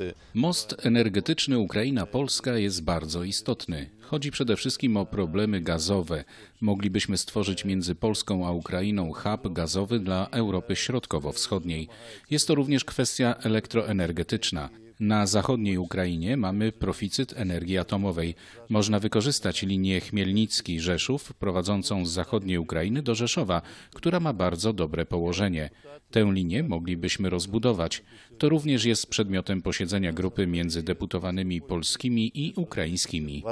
E, Most energetyczny Ukraina-Polska jest bardzo istotny. Chodzi przede wszystkim o problemy gazowe. Moglibyśmy stworzyć między Polską a Ukrainą hub gazowy dla Europy Środkowo-Wschodniej. Jest to również kwestia elektroenergetyczna. Na zachodniej Ukrainie mamy proficyt energii atomowej. Można wykorzystać linię Chmielnicki-Rzeszów prowadzącą z zachodniej Ukrainy do Rzeszowa, która ma bardzo dobre położenie. Tę linię moglibyśmy rozbudować. To również jest przedmiotem posiedzenia grupy między deputowanymi polskimi i ukraińskimi.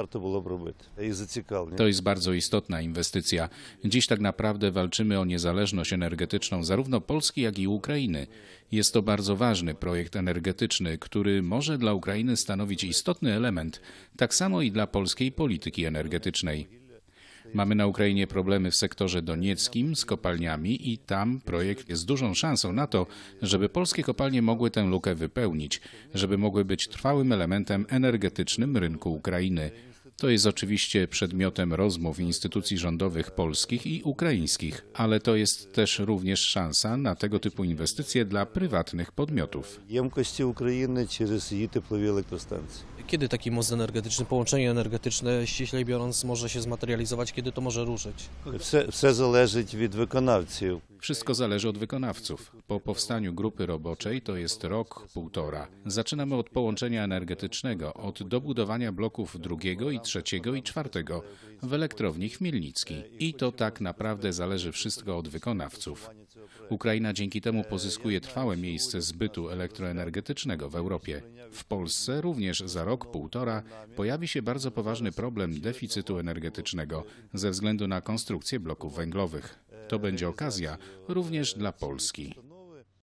To jest bardzo istotna inwestycja. Dziś tak naprawdę walczymy o niezależność energetyczną zarówno Polski, jak i Ukrainy. Jest to bardzo ważny projekt energetyczny, który może dla Ukrainy stanowić istotny element, tak samo i dla polskiej polityki energetycznej. Mamy na Ukrainie problemy w sektorze donieckim z kopalniami i tam projekt jest dużą szansą na to, żeby polskie kopalnie mogły tę lukę wypełnić, żeby mogły być trwałym elementem energetycznym rynku Ukrainy. To jest oczywiście przedmiotem rozmów instytucji rządowych polskich i ukraińskich, ale to jest też również szansa na tego typu inwestycje dla prywatnych podmiotów. Ukrainy przez jej Kiedy taki most energetyczny, połączenie energetyczne, ściśle biorąc, może się zmaterializować? Kiedy to może ruszyć? Wszystko zależy od wykonawców. Wszystko zależy od wykonawców. Po powstaniu grupy roboczej to jest rok, półtora. Zaczynamy od połączenia energetycznego, od dobudowania bloków drugiego i trzeciego i czwartego w elektrowni Chmielnicki. I to tak naprawdę zależy wszystko od wykonawców. Ukraina dzięki temu pozyskuje trwałe miejsce zbytu elektroenergetycznego w Europie. W Polsce również za rok, półtora pojawi się bardzo poważny problem deficytu energetycznego ze względu na konstrukcję bloków węglowych to będzie okazja również dla Polski.